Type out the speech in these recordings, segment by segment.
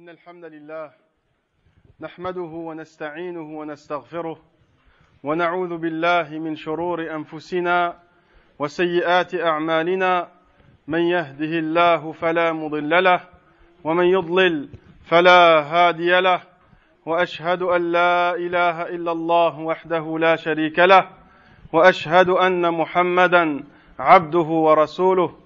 إن الحمد لله نحمده ونستعينه ونستغفره ونعوذ بالله من شرور أنفسنا وسيئات أعمالنا من يهده الله فلا مضل له ومن يضلل فلا هادي له وأشهد أن لا إله إلا الله وحده لا شريك له وأشهد أن محمدا عبده ورسوله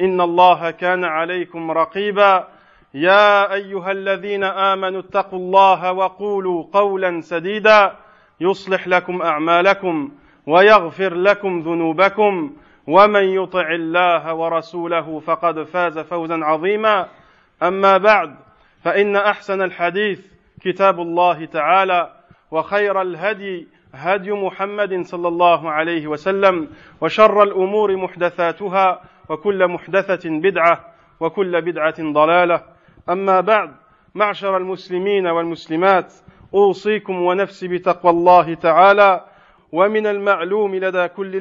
ان الله كان عليكم رقيبا يا ايها الذين امنوا اتقوا الله وقولوا قولا سديدا يصلح لكم اعمالكم ويغفر لكم ذنوبكم ومن يطع الله ورسوله فقد فاز فوزا عظيما اما بعد فان احسن الحديث كتاب الله تعالى وخير الهدي هدي محمد صلى الله عليه وسلم وشر الامور محدثاتها وكل محدثة بدعة وكل بدعة ضلالة أما بعد معشر المسلمين والمسلمات أوصيكم ونفسي بتقوى الله تعالى ومن المعلوم لدى كل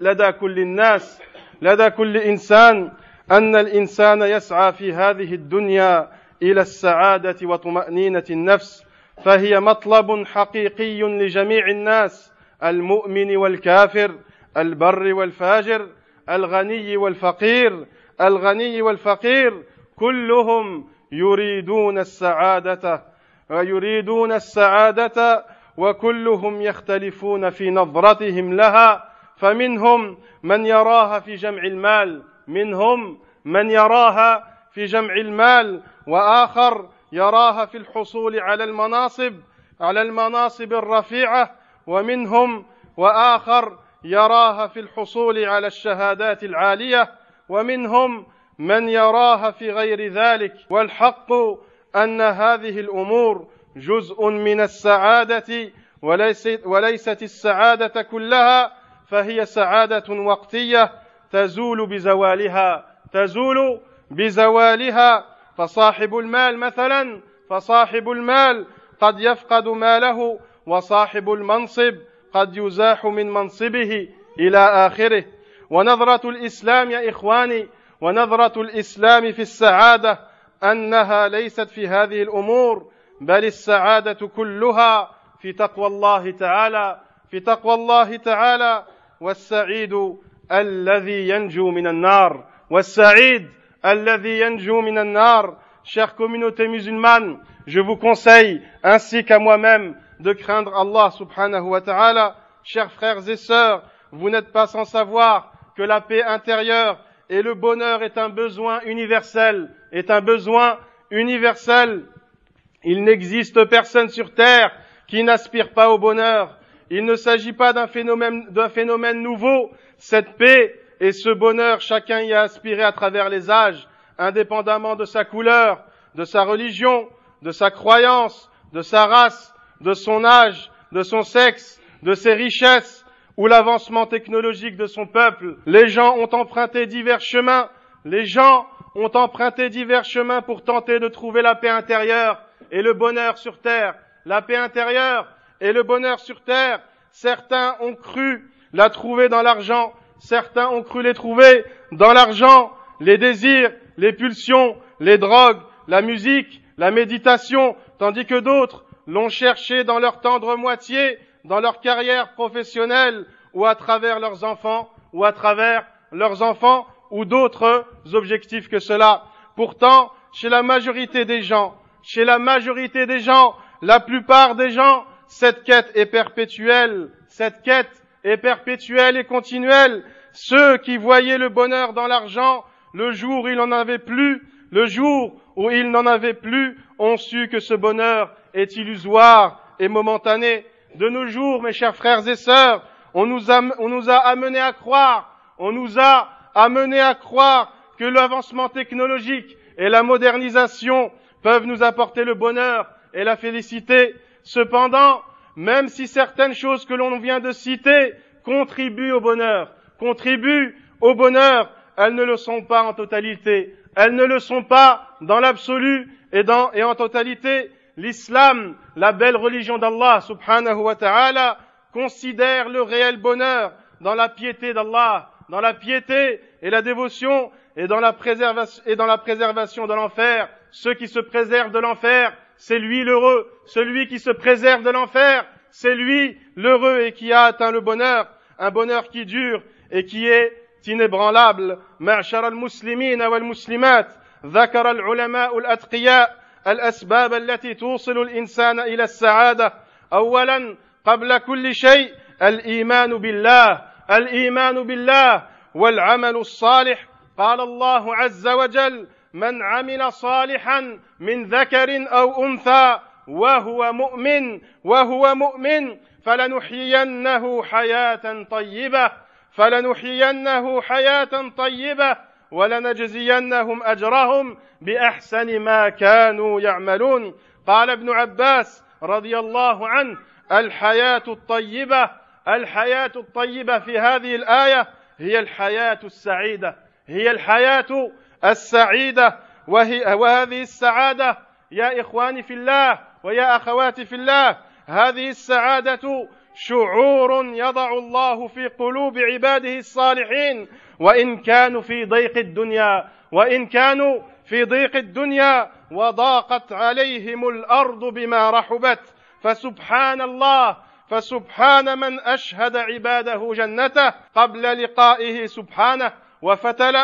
لدى كل الناس لدى كل إنسان أن الإنسان يسعى في هذه الدنيا إلى السعادة وطمأنينة النفس فهي مطلب حقيقي لجميع الناس المؤمن والكافر البر والفاجر الغني والفقير الغني والفقير كلهم يريدون السعاده ويريدون السعاده وكلهم يختلفون في نظرتهم لها فمنهم من يراها في جمع المال منهم من يراها في جمع المال واخر يراها في الحصول على المناصب على المناصب الرفيعه ومنهم واخر يراها في الحصول على الشهادات العاليه ومنهم من يراها في غير ذلك والحق ان هذه الامور جزء من السعاده وليست, وليست السعاده كلها فهي سعاده وقتيه تزول بزوالها تزول بزوالها فصاحب المال مثلا فصاحب المال قد يفقد ماله وصاحب المنصب قد يزاح من منصبه الى اخره ونظره الاسلام يا اخواني ونظره الاسلام في السعاده انها ليست في هذه الامور بل السعاده كلها في تقوى الله تعالى في تقوى الله تعالى والسعيد الذي ينجو من النار والسعيد الذي ينجو من النار شيخ communauté مسلمان je vous conseille ainsi qu'à moi-même de craindre Allah subhanahu wa ta'ala. Chers frères et sœurs, vous n'êtes pas sans savoir que la paix intérieure et le bonheur est un besoin universel, est un besoin universel. Il n'existe personne sur terre qui n'aspire pas au bonheur. Il ne s'agit pas d'un phénomène, d'un phénomène nouveau. Cette paix et ce bonheur, chacun y a aspiré à travers les âges, indépendamment de sa couleur, de sa religion, de sa croyance, de sa race, de son âge, de son sexe, de ses richesses ou l'avancement technologique de son peuple. Les gens ont emprunté divers chemins. Les gens ont emprunté divers chemins pour tenter de trouver la paix intérieure et le bonheur sur terre. La paix intérieure et le bonheur sur terre. Certains ont cru la trouver dans l'argent. Certains ont cru les trouver dans l'argent, les désirs, les pulsions, les drogues, la musique, la méditation, tandis que d'autres l'ont cherché dans leur tendre moitié, dans leur carrière professionnelle, ou à travers leurs enfants, ou à travers leurs enfants, ou d'autres objectifs que cela. Pourtant, chez la majorité des gens, chez la majorité des gens, la plupart des gens, cette quête est perpétuelle, cette quête est perpétuelle et continuelle. Ceux qui voyaient le bonheur dans l'argent, le jour où il n'en avait plus, le jour où ils n'en avaient plus, on sut que ce bonheur est illusoire et momentané. De nos jours, mes chers frères et sœurs, on nous a, on nous a amenés à croire, on nous a amené à croire que l'avancement technologique et la modernisation peuvent nous apporter le bonheur et la félicité. Cependant, même si certaines choses que l'on vient de citer contribuent au bonheur, contribuent au bonheur, elles ne le sont pas en totalité elles ne le sont pas dans l'absolu et, en totalité. L'islam, la belle religion d'Allah subhanahu wa ta'ala, considère le réel bonheur dans la piété d'Allah, dans la piété et la dévotion et dans la, préservation, et dans la préservation de l'enfer. Ceux qui se préservent de l'enfer, c'est lui l'heureux. Celui qui se préserve de l'enfer, c'est lui l'heureux et qui a atteint le bonheur, un bonheur qui dure et qui est inébranlable, معشر المسلمين والمسلمات ذكر العلماء الأتقياء الأسباب التي توصل الإنسان إلى السعادة أولا قبل كل شيء الإيمان بالله الإيمان بالله والعمل الصالح قال الله عز وجل من عمل صالحا من ذكر أو أنثى وهو مؤمن وهو مؤمن فلنحيينه حياة طيبة فلنحيينه حياة طيبة ولنجزينهم أجرهم بأحسن ما كانوا يعملون قال ابن عباس رضي الله عنه الحياة الطيبة الحياة الطيبة في هذه الآية هي الحياة السعيدة هي الحياة السعيدة وهي وهذه السعادة يا إخواني في الله ويا أخواتي في الله هذه السعادة شعور يضع الله في قلوب عباده الصالحين وان كانوا في ضيق الدنيا وان كانوا في ضيق الدنيا وضاقت عليهم الارض بما رحبت فسبحان الله فسبحان من اشهد عباده جنته قبل لقائه سبحانه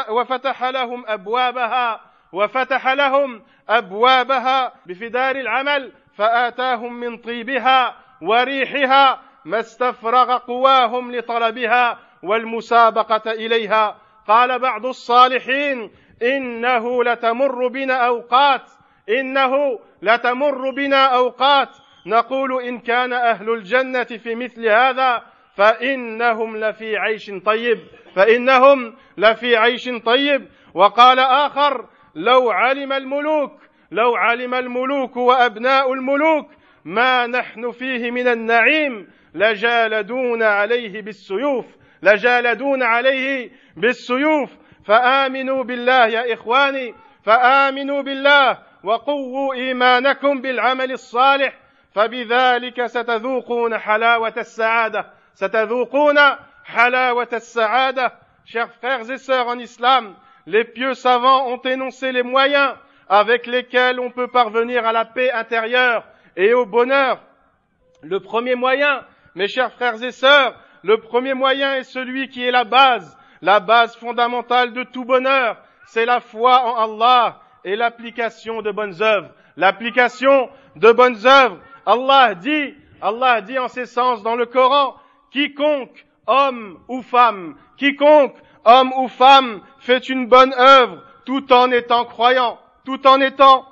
وفتح لهم ابوابها وفتح لهم ابوابها بفدار العمل فاتاهم من طيبها وريحها ما استفرغ قواهم لطلبها والمسابقه اليها قال بعض الصالحين انه لتمر بنا اوقات انه لتمر بنا اوقات نقول ان كان اهل الجنه في مثل هذا فانهم لفي عيش طيب فانهم لفي عيش طيب وقال اخر لو علم الملوك لو علم الملوك وابناء الملوك ما نحن فيه من النعيم لجالدون عليه بالسيوف لجالدون عليه بالسيوف فامنوا بالله يا اخواني فامنوا بالله وقووا ايمانكم بالعمل الصالح فبذلك ستذوقون حلاوه السعاده ستذوقون حلاوه السعاده chers frères et sœurs en islam les pieux savants ont énoncé les moyens avec lesquels on peut parvenir à la paix intérieure et au bonheur. Le premier moyen, mes chers frères et sœurs, le premier moyen est celui qui est la base, la base fondamentale de tout bonheur. C'est la foi en Allah et l'application de bonnes œuvres. L'application de bonnes œuvres. Allah dit, Allah dit en ces sens dans le Coran, quiconque, homme ou femme, quiconque, homme ou femme, fait une bonne œuvre tout en étant croyant, tout en étant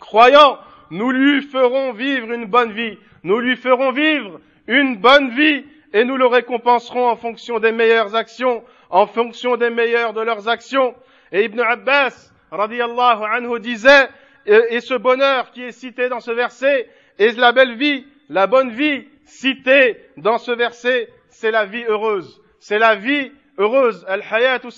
croyant nous lui ferons vivre une bonne vie, nous lui ferons vivre une bonne vie et nous le récompenserons en fonction des meilleures actions, en fonction des meilleures de leurs actions. Et Ibn Abbas, anhu, disait, et, ce bonheur qui est cité dans ce verset, et la belle vie, la bonne vie citée dans ce verset, c'est la vie heureuse. C'est la vie heureuse. Al-hayatu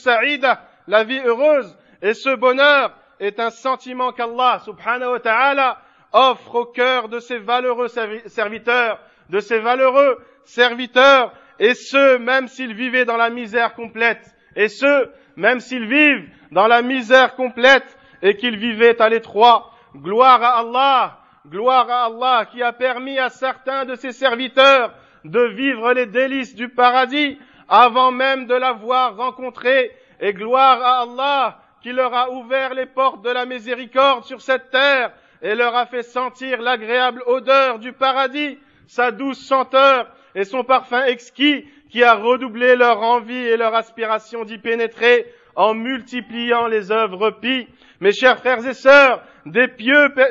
la vie heureuse. Et ce bonheur est un sentiment qu'Allah subhanahu wa ta'ala offre au cœur de ses valeureux serviteurs, de ses valeureux serviteurs, et ceux, même s'ils vivaient dans la misère complète, et ceux, même s'ils vivent dans la misère complète, et qu'ils vivaient à l'étroit. Gloire à Allah, gloire à Allah qui a permis à certains de ses serviteurs de vivre les délices du paradis avant même de l'avoir rencontré, et gloire à Allah qui leur a ouvert les portes de la miséricorde sur cette terre et leur a fait sentir l'agréable odeur du paradis, sa douce senteur et son parfum exquis qui a redoublé leur envie et leur aspiration d'y pénétrer en multipliant les œuvres pies. Mes chers frères et sœurs, des,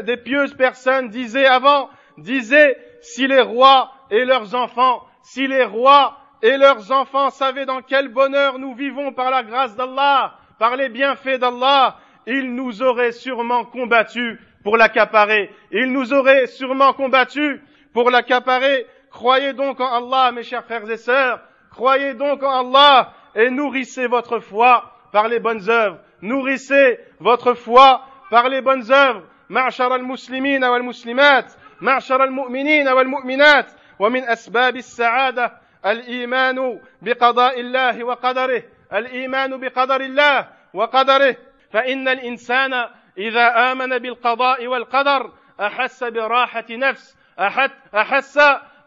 des pieuses personnes disaient avant, disaient, si les rois et leurs enfants, si les rois et leurs enfants savaient dans quel bonheur nous vivons par la grâce d'Allah, par les bienfaits d'Allah, ils nous auraient sûrement combattus pour l'accaparer. il nous aurait sûrement combattu pour l'accaparer. Croyez donc en Allah, mes chers frères et sœurs. Croyez donc en Allah et nourrissez votre foi par les bonnes œuvres. Nourrissez votre foi par les bonnes œuvres. معشر المسلمين والمسلمات معشر المؤمنين والمؤمنات ومن أسباب wa الإيمان بقضاء الله وقدره الإيمان بقدر الله وقدره فإن insana إذا آمن بالقضاء والقدر أحس براحة نفس أحس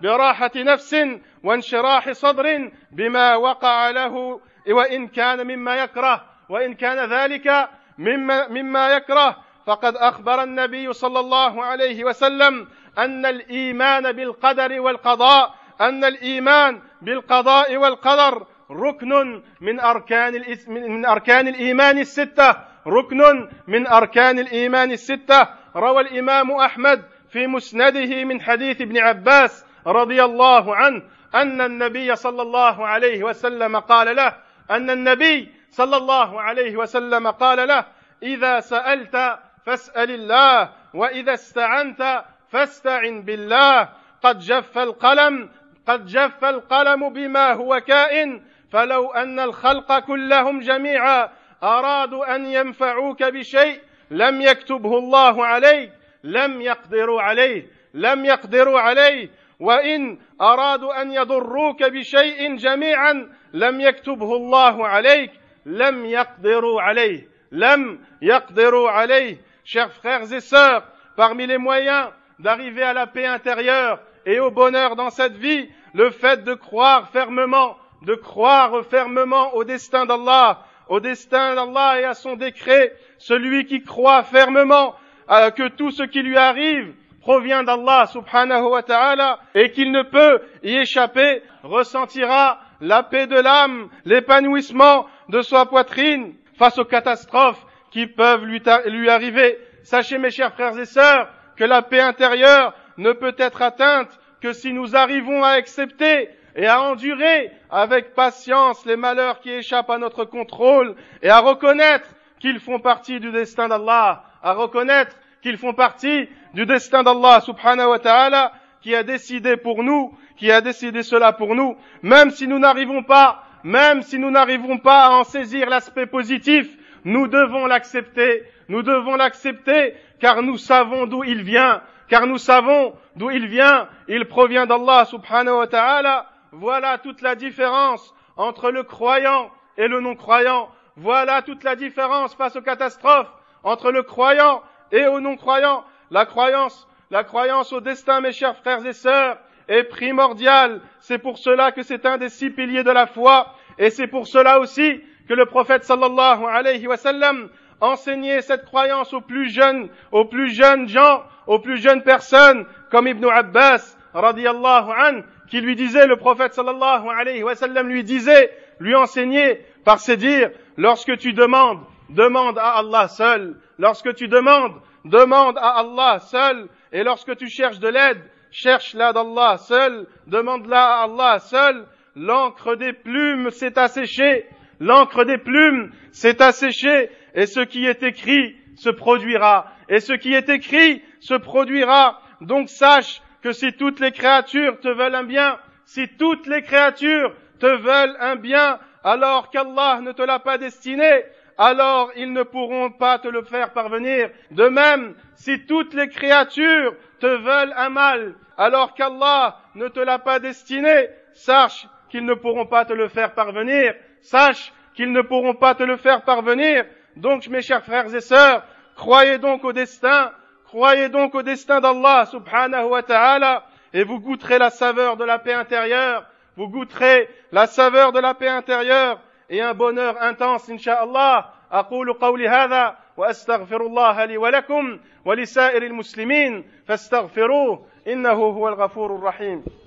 براحة نفس وانشراح صدر بما وقع له وإن كان مما يكره وإن كان ذلك مما, مما يكره فقد أخبر النبي صلى الله عليه وسلم أن الإيمان بالقدر والقضاء أن الإيمان بالقضاء والقدر ركن من أركان من أركان الإيمان الستة ركن من أركان الإيمان الستة روى الإمام أحمد في مسنده من حديث ابن عباس رضي الله عنه أن النبي صلى الله عليه وسلم قال له أن النبي صلى الله عليه وسلم قال له إذا سألت فاسأل الله وإذا استعنت فاستعن بالله قد جف القلم قد جف القلم بما هو كائن فلو أن الخلق كلهم جميعا ارادوا ان ينفعوك بشيء لم يكتبه الله عليك لم يقدروا عليه لم يقدروا عليه وان ارادوا ان يضروك بشيء جميعا لم يكتبه الله عليك لم يقدروا عليه لم يقدروا عليه chers frères et sœurs parmi les moyens d'arriver à la paix intérieure et au bonheur dans cette vie le fait de croire fermement de croire fermement au destin d'Allah au destin d'Allah et à son décret. Celui qui croit fermement euh, que tout ce qui lui arrive provient d'Allah subhanahu wa ta'ala et qu'il ne peut y échapper, ressentira la paix de l'âme, l'épanouissement de sa poitrine face aux catastrophes qui peuvent lui, arriver. Sachez mes chers frères et sœurs que la paix intérieure ne peut être atteinte que si nous arrivons à accepter et à endurer avec patience les malheurs qui échappent à notre contrôle et à reconnaître qu'ils font partie du destin d'Allah, à reconnaître qu'ils font partie du destin d'Allah subhanahu wa ta'ala qui a décidé pour nous, qui a décidé cela pour nous, même si nous n'arrivons pas, même si nous n'arrivons pas à en saisir l'aspect positif, nous devons l'accepter, nous devons l'accepter car nous savons d'où il vient, car nous savons d'où il vient, il provient d'Allah subhanahu wa ta'ala voilà toute la différence entre le croyant et le non-croyant. Voilà toute la différence face aux catastrophes entre le croyant et au non-croyant. La croyance, la croyance au destin, mes chers frères et sœurs, est primordiale. C'est pour cela que c'est un des six piliers de la foi. Et c'est pour cela aussi que le prophète sallallahu alayhi wa sallam enseignait cette croyance aux plus jeunes, aux plus jeunes gens, aux plus jeunes personnes, comme Ibn Abbas, radiyallahu qui lui disait, le prophète sallallahu alayhi wa sallam lui disait, lui enseignait par ses dires, lorsque tu demandes, demande à Allah seul. Lorsque tu demandes, demande à Allah seul. Et lorsque tu cherches de l'aide, cherche-la d'Allah seul. Demande-la à Allah seul. L'encre des plumes s'est asséchée. L'encre des plumes s'est asséchée. Et ce qui est écrit se produira. Et ce qui est écrit se produira. Donc sache que si toutes les créatures te veulent un bien, si toutes les créatures te veulent un bien, alors qu'Allah ne te l'a pas destiné, alors ils ne pourront pas te le faire parvenir. De même, si toutes les créatures te veulent un mal, alors qu'Allah ne te l'a pas destiné, sache qu'ils ne pourront pas te le faire parvenir, sache qu'ils ne pourront pas te le faire parvenir. Donc, mes chers frères et sœurs, croyez donc au destin, Croyez donc au destin d'Allah subhanahu wa ta'ala et vous goûterez la saveur de la paix intérieure. Vous goûterez la saveur de la paix intérieure et un bonheur intense, insha'Allah. أقول قولي هذا وأستغفر الله لي ولكم ولسائر المسلمين فاستغفروه إنه هو الغفور الرحيم rahim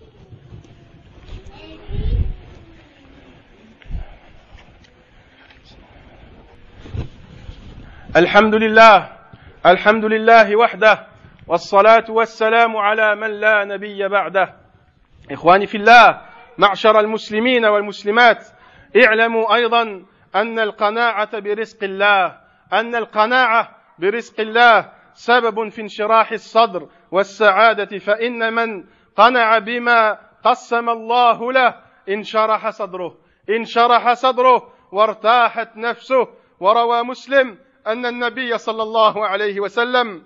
Alhamdulillah. الحمد لله وحده والصلاة والسلام على من لا نبي بعده. إخواني في الله معشر المسلمين والمسلمات اعلموا أيضا أن القناعة برزق الله أن القناعة برزق الله سبب في انشراح الصدر والسعادة فإن من قنع بما قسم الله له انشرح صدره انشرح صدره وارتاحت نفسه وروى مسلم أن النبي صلى الله عليه وسلم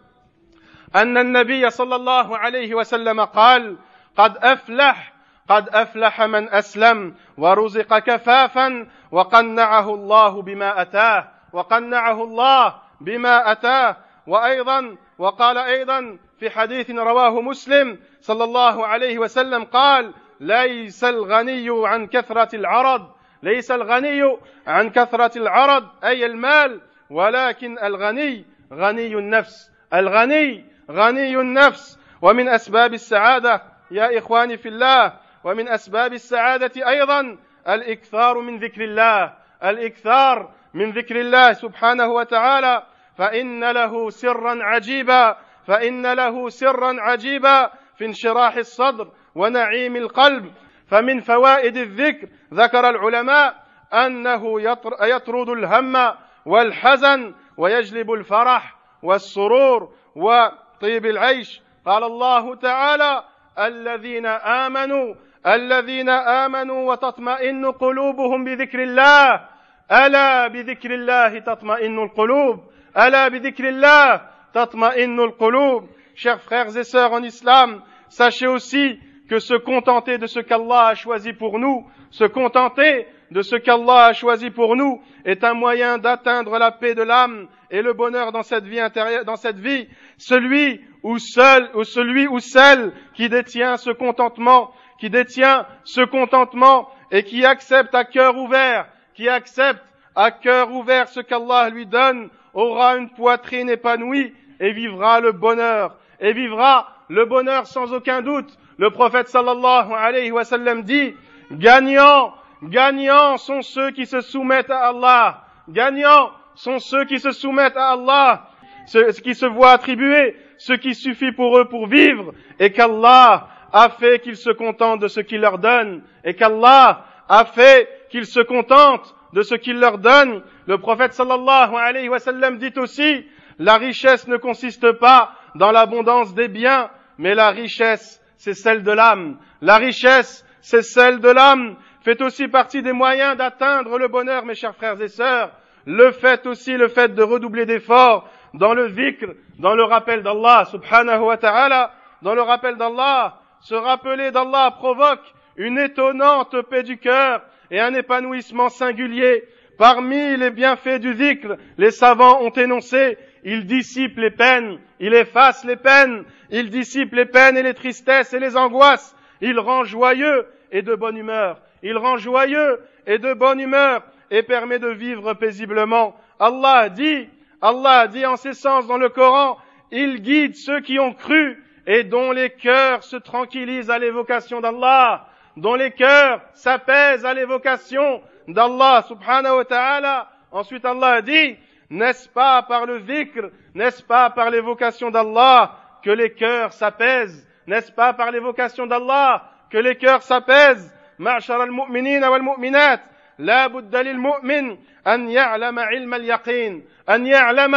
أن النبي صلى الله عليه وسلم قال قد أفلح قد أفلح من أسلم ورزق كفافا وقنعه الله بما أتاه وقنعه الله بما أتاه وأيضا وقال أيضا في حديث رواه مسلم صلى الله عليه وسلم قال ليس الغني عن كثرة العرض ليس الغني عن كثرة العرض أي المال ولكن الغني غني النفس الغني غني النفس ومن اسباب السعاده يا اخواني في الله ومن اسباب السعاده ايضا الاكثار من ذكر الله الاكثار من ذكر الله سبحانه وتعالى فان له سرا عجيبا فان له سرا عجيبا في انشراح الصدر ونعيم القلب فمن فوائد الذكر ذكر العلماء انه يطرد الهم والحزن ويجلب الفرح والسرور وطيب العيش قال الله تعالى الذين امنوا الذين امنوا وتطمئن قلوبهم بذكر الله الا بذكر الله تطمئن القلوب الا بذكر الله تطمئن القلوب chers frères et sœurs en islam sachez aussi que se contenter de ce qu'Allah a choisi pour nous se contenter de ce qu'Allah a choisi pour nous est un moyen d'atteindre la paix de l'âme et le bonheur dans cette vie intérieure, dans cette vie. Celui ou seul, ou celui ou celle qui détient ce contentement, qui détient ce contentement et qui accepte à cœur ouvert, qui accepte à cœur ouvert ce qu'Allah lui donne, aura une poitrine épanouie et vivra le bonheur, et vivra le bonheur sans aucun doute. Le prophète sallallahu alayhi wa sallam dit, gagnant Gagnants sont ceux qui se soumettent à Allah. Gagnants sont ceux qui se soumettent à Allah, ceux qui se voient attribuer ce qui suffit pour eux pour vivre et qu'Allah a fait qu'ils se contentent de ce qu'il leur donne et qu'Allah a fait qu'ils se contentent de ce qu'il leur donne. Le prophète sallallahu alayhi wa sallam dit aussi, la richesse ne consiste pas dans l'abondance des biens, mais la richesse, c'est celle de l'âme. La richesse, c'est celle de l'âme fait aussi partie des moyens d'atteindre le bonheur, mes chers frères et sœurs. Le fait aussi, le fait de redoubler d'efforts dans le vikr, dans le rappel d'Allah, subhanahu wa ta'ala, dans le rappel d'Allah, se rappeler d'Allah provoque une étonnante paix du cœur et un épanouissement singulier. Parmi les bienfaits du zikr, les savants ont énoncé, il dissipe les peines, il efface les peines, il dissipe les peines et les tristesses et les angoisses, il rend joyeux et de bonne humeur il rend joyeux et de bonne humeur et permet de vivre paisiblement. Allah dit, Allah dit en ces sens dans le Coran, il guide ceux qui ont cru et dont les cœurs se tranquillisent à l'évocation d'Allah, dont les cœurs s'apaisent à l'évocation d'Allah subhanahu wa ta'ala. Ensuite Allah a dit, n'est-ce pas par le vikr, n'est-ce pas par l'évocation d'Allah que les cœurs s'apaisent, n'est-ce pas par l'évocation d'Allah que les cœurs s'apaisent معشر المؤمنين والمؤمنات لا بد للمؤمن ان يعلم علم اليقين ان يعلم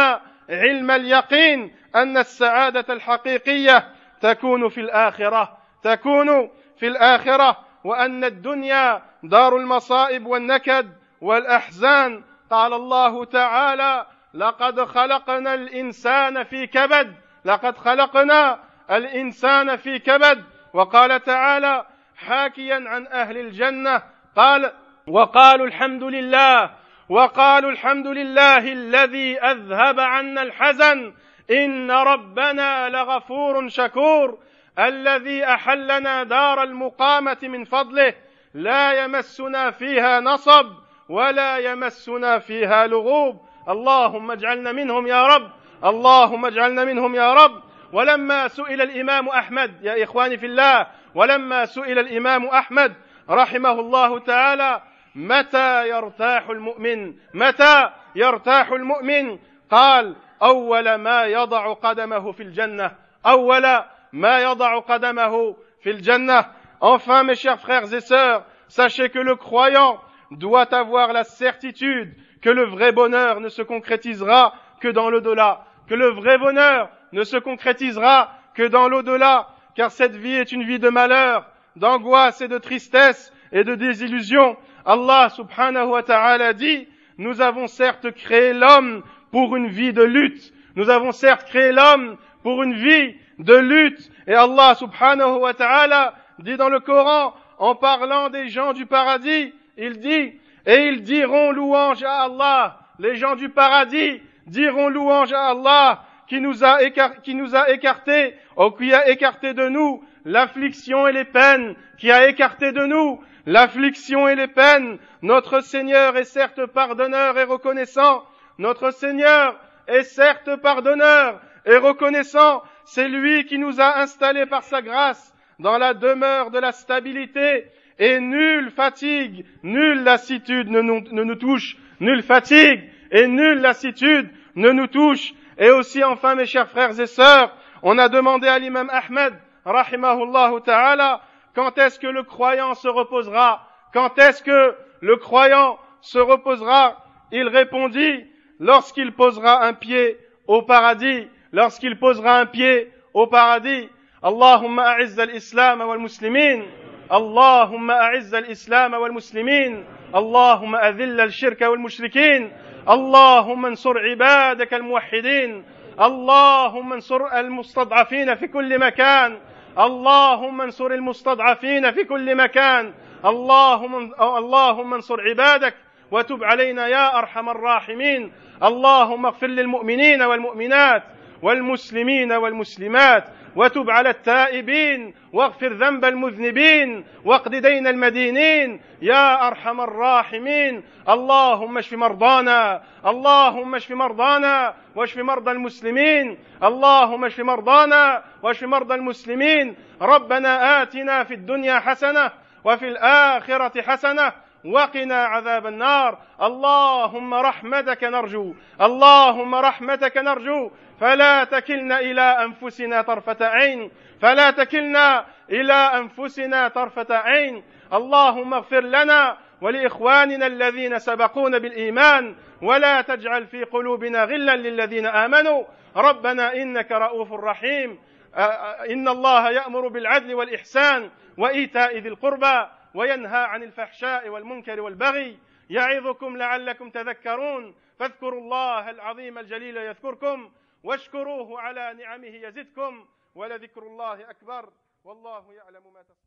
علم اليقين ان السعاده الحقيقيه تكون في الاخره تكون في الاخره وان الدنيا دار المصائب والنكد والاحزان قال الله تعالى لقد خلقنا الانسان في كبد لقد خلقنا الانسان في كبد وقال تعالى حاكيا عن أهل الجنة قال وقالوا الحمد لله وقالوا الحمد لله الذي أذهب عنا الحزن إن ربنا لغفور شكور الذي أحلنا دار المقامة من فضله لا يمسنا فيها نصب ولا يمسنا فيها لغوب اللهم اجعلنا منهم يا رب اللهم اجعلنا منهم يا رب ولما سئل الامام احمد يا اخواني في الله ولما سئل الامام احمد رحمه الله تعالى متى يرتاح المؤمن متى يرتاح المؤمن قال اول ما يضع قدمه في الجنه اول ما يضع قدمه في الجنه enfin mes chers frères et sœurs sachez que le croyant doit avoir la certitude que le vrai bonheur ne se concrétisera que dans le delà que le vrai bonheur ne se concrétisera que dans l'au-delà, car cette vie est une vie de malheur, d'angoisse et de tristesse et de désillusion. Allah subhanahu wa ta'ala dit, nous avons certes créé l'homme pour une vie de lutte. Nous avons certes créé l'homme pour une vie de lutte. Et Allah subhanahu wa ta'ala dit dans le Coran, en parlant des gens du paradis, il dit, et ils diront louange à Allah. Les gens du paradis diront louange à Allah qui nous a, qui a écartés, qui a écarté de nous l'affliction et les peines, qui a écarté de nous l'affliction et les peines. Notre Seigneur est certes pardonneur et reconnaissant. Notre Seigneur est certes pardonneur et reconnaissant. C'est lui qui nous a installés par sa grâce dans la demeure de la stabilité et nulle fatigue, nulle lassitude ne nous touche, nulle fatigue et nulle lassitude ne nous touche et aussi enfin, mes chers frères et sœurs, on a demandé à l'imam Ahmed, Rahimahullahu ta'ala, quand est-ce que le croyant se reposera Quand est-ce que le croyant se reposera Il répondit, lorsqu'il posera un pied au paradis, lorsqu'il posera un pied au paradis. Allahumma a'izz al-islam al muslimin. Allahumma a'izz al-islam al muslimin. Allahumma adhill al wa al mushrikin. اللهم انصر عبادك الموحدين اللهم انصر المستضعفين في كل مكان اللهم انصر المستضعفين في كل مكان اللهم اللهم انصر عبادك وتب علينا يا ارحم الراحمين اللهم اغفر للمؤمنين والمؤمنات والمسلمين والمسلمات وتب على التائبين واغفر ذنب المذنبين واقض دين المدينين يا ارحم الراحمين اللهم اشف مرضانا اللهم اشف مرضانا واشف مرضى المسلمين اللهم اشف مرضانا واشف مرضى المسلمين ربنا اتنا في الدنيا حسنه وفي الاخره حسنه وقنا عذاب النار اللهم رحمتك نرجو اللهم رحمتك نرجو فلا تكلنا الى انفسنا طرفه عين فلا تكلنا الى انفسنا طرفه عين اللهم اغفر لنا ولاخواننا الذين سبقونا بالايمان ولا تجعل في قلوبنا غلا للذين امنوا ربنا انك رؤوف رحيم ان الله يامر بالعدل والاحسان وايتاء ذي القربى وينهى عن الفحشاء والمنكر والبغي يعظكم لعلكم تذكرون فاذكروا الله العظيم الجليل يذكركم واشكروه على نعمه يزدكم ولذكر الله اكبر والله يعلم ما تفعلون